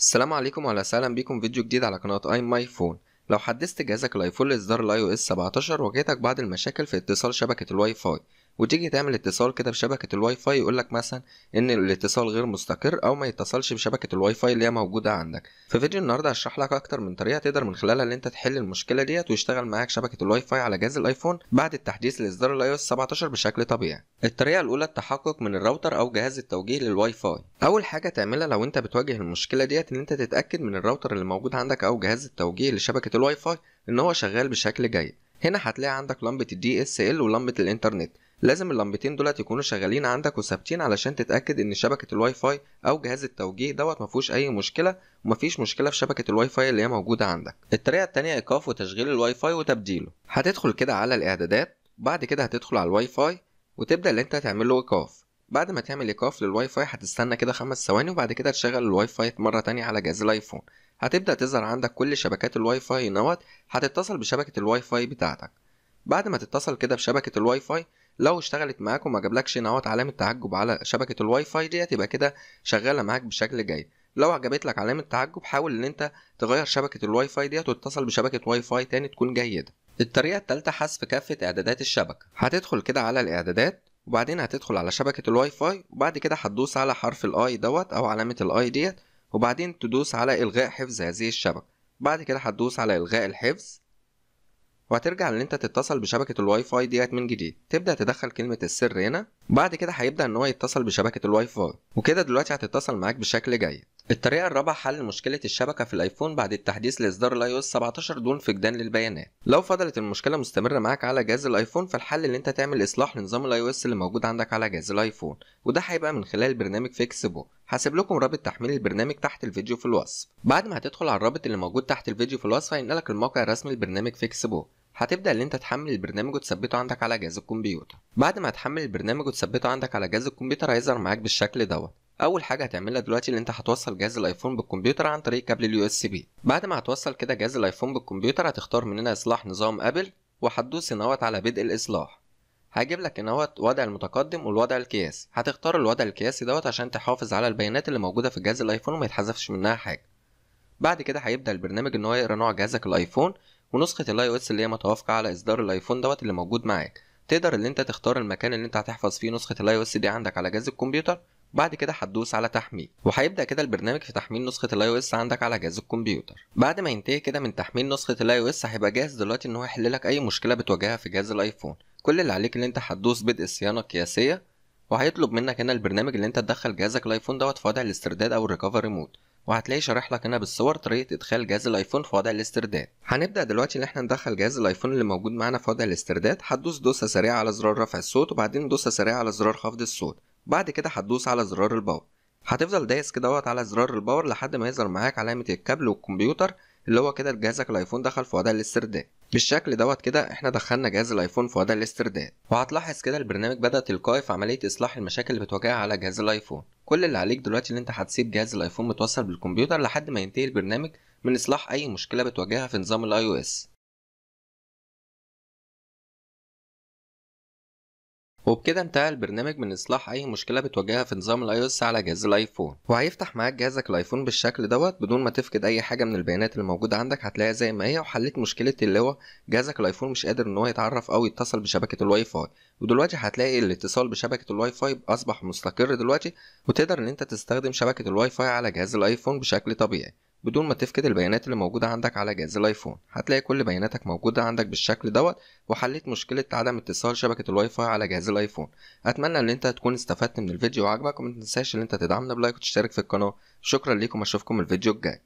السلام عليكم وعلى سهلا بيكم فيديو جديد على قناة اي ماي فون لو حدثت جهازك الايفون لاصدار الاي او اس 17 واجهتك بعض المشاكل في اتصال شبكة الواي فاي وتيجي تعمل اتصال كده بشبكه الواي فاي يقول لك مثلا ان الاتصال غير مستقر او ما يتصلش بشبكه الواي فاي اللي هي موجوده عندك في فيديو النهارده هشرح لك اكتر من طريقه تقدر من خلالها ان انت تحل المشكله ديت ويشتغل معاك شبكه الواي فاي على جهاز الايفون بعد التحديث لاصدار الاي او اس 17 بشكل طبيعي الطريقه الاولى التحقق من الراوتر او جهاز التوجيه للواي فاي اول حاجه تعملها لو انت بتواجه المشكله ديت ان انت تتاكد من الراوتر اللي موجود عندك او جهاز التوجيه لشبكه الواي فاي ان هو شغال بشكل جيد هنا هتلاقي عندك لمبه الدي اس ال ولمبه الانترنت لازم اللمبتين دولت يكونوا شغالين عندك وثابتين علشان تتاكد ان شبكه الواي فاي او جهاز التوجيه دوت ما فيهوش اي مشكله ومفيش مشكله في شبكه الواي فاي اللي هي موجوده عندك الطريقه الثانيه ايقاف وتشغيل الواي فاي وتبديله هتدخل كده على الاعدادات بعد كده هتدخل على الواي فاي وتبدا اللي انت تعمل له ايقاف بعد ما تعمل ايقاف للواي فاي هتستنى كده خمس ثواني وبعد كده تشغل الواي فاي مره تانية على جهاز الايفون هتبدا تظهر عندك كل شبكات الواي فاي نوت هتتصل بشبكه الواي فاي بتاعتك بعد ما تتصل كده بشبكه الواي فاي لو اشتغلت معاك وما جابلكش هنا علامه تعجب على شبكه الواي فاي ديت يبقى كده شغاله معاك بشكل جيد لو عجبت لك علامه تعجب حاول ان انت تغير شبكه الواي فاي ديت وتتصل بشبكه واي فاي تاني تكون جيده الطريقه الثالثه حذف كافه اعدادات الشبكه هتدخل كده على الاعدادات وبعدين هتدخل على شبكه الواي فاي وبعد كده هتدوس على حرف الاي دوت او علامه الاي ديت وبعدين تدوس على الغاء حفظ هذه الشبكه بعد كده هتدوس على الغاء الحفظ وهترجع ان انت تتصل بشبكه الواي فاي ديت من جديد تبدا تدخل كلمه السر هنا بعد كده هيبدا ان هو يتصل بشبكه الواي فاي وكده دلوقتي هتتصل معاك بشكل جيد الطريقة الرابعة حل مشكلة الشبكة في الايفون بعد التحديث لاصدار الاي او اس 17 دون فقدان للبيانات. لو فضلت المشكلة مستمرة معاك على جهاز الايفون فالحل ان انت تعمل اصلاح لنظام الاي او اس اللي موجود عندك على جهاز الايفون وده هيبقى من خلال برنامج فيكس بو. هسيب لكم رابط تحميل البرنامج تحت الفيديو في الوصف. بعد ما هتدخل على الرابط اللي موجود تحت الفيديو في الوصف هينقلك الموقع الرسمي لبرنامج فيكس بو. هتبدا ان انت تحمل البرنامج وتثبته عندك على جهاز الكمبيوتر بعد ما هتحمل البرنامج وتثبته عندك على جهاز الكمبيوتر هيظهر معاك بالشكل دوت اول حاجه هتعملها دلوقتي ان انت هتوصل جهاز الايفون بالكمبيوتر عن طريق كابل اليو اس بي بعد ما هتوصل كده جهاز الايفون بالكمبيوتر هتختار مننا اصلاح نظام ابل وهتدوس هنا على بدء الاصلاح هيجيب لك هنا وضع المتقدم والوضع القياسي هتختار الوضع القياسي دوت عشان تحافظ على البيانات اللي موجوده في جهاز الايفون وما يتحذفش منها حاجه بعد كده هيبدا البرنامج ان هو يقرا نوع جهازك الايفون ونسخه الاي او اس اللي هي متوافقه على اصدار الايفون دوت اللي موجود معاك تقدر ان انت تختار المكان اللي انت هتحفظ فيه نسخه الاي او اس دي عندك على جهاز الكمبيوتر بعد كده هتدوس على تحميل وهيبدا كده البرنامج في تحميل نسخه الاي او اس عندك على جهاز الكمبيوتر بعد ما ينتهي كده من تحميل نسخه الاي او اس هيبقى جاهز دلوقتي ان هو يحل لك اي مشكله بتواجهها في جهاز الايفون كل اللي عليك ان انت هتدوس بدء الصيانه القياسيه وهيطلب منك هنا البرنامج اللي انت تدخل جهازك الايفون دوت في وضع الاسترداد او الريكفري مود وهتلاقيه شارح لك هنا بالصور طريقه ادخال جهاز الايفون في وضع الاسترداد هنبدا دلوقتي ان احنا ندخل جهاز الايفون اللي موجود معانا في وضع الاسترداد هتدوس دوسه سريعه على زرار رفع الصوت وبعدين دوسه سريعه على زرار خفض الصوت بعد كده هتدوس على زرار الباور هتفضل دايس كده على زرار الباور لحد ما يظهر معاك علامه الكابل والكمبيوتر اللي هو كده جهازك الايفون دخل في وضع الاسترداد بالشكل دوت كده احنا دخلنا جهاز الايفون في وضع الاسترداد وهتلاحظ كده البرنامج بدا تلقائي في عمليه اصلاح المشاكل اللي بتواجهها على جهاز الايفون كل اللي عليك دلوقتي ان انت هتسيب جهاز الايفون متوصل بالكمبيوتر لحد ما ينتهي البرنامج من اصلاح اي مشكله بتواجهها في نظام الاي او اس وبكده انتهى البرنامج من اصلاح اي مشكله بتواجهها في نظام الاي اس على جهاز الايفون وهيفتح معاك جهازك الايفون بالشكل دوت بدون ما تفقد اي حاجه من البيانات اللي موجوده عندك هتلاقيها زي ما هي وحليت مشكله اللي هو جهازك الايفون مش قادر ان هو يتعرف او يتصل بشبكه الواي فاي ودلوقتي هتلاقي الاتصال بشبكه الواي فاي اصبح مستقر دلوقتي وتقدر ان انت تستخدم شبكه الواي فاي على جهاز الايفون بشكل طبيعي بدون ما تفقد البيانات اللي موجودة عندك على جهاز الايفون هتلاقي كل بياناتك موجودة عندك بالشكل دوت وحليت مشكلة عدم اتصال شبكة الواي فاي على جهاز الايفون اتمنى ان انت تكون استفدت من الفيديو وعجبك ومتنساش تنساش ان انت تدعمنا بلايك وتشترك في القناة شكرا ليكم اشوفكم الفيديو الجاي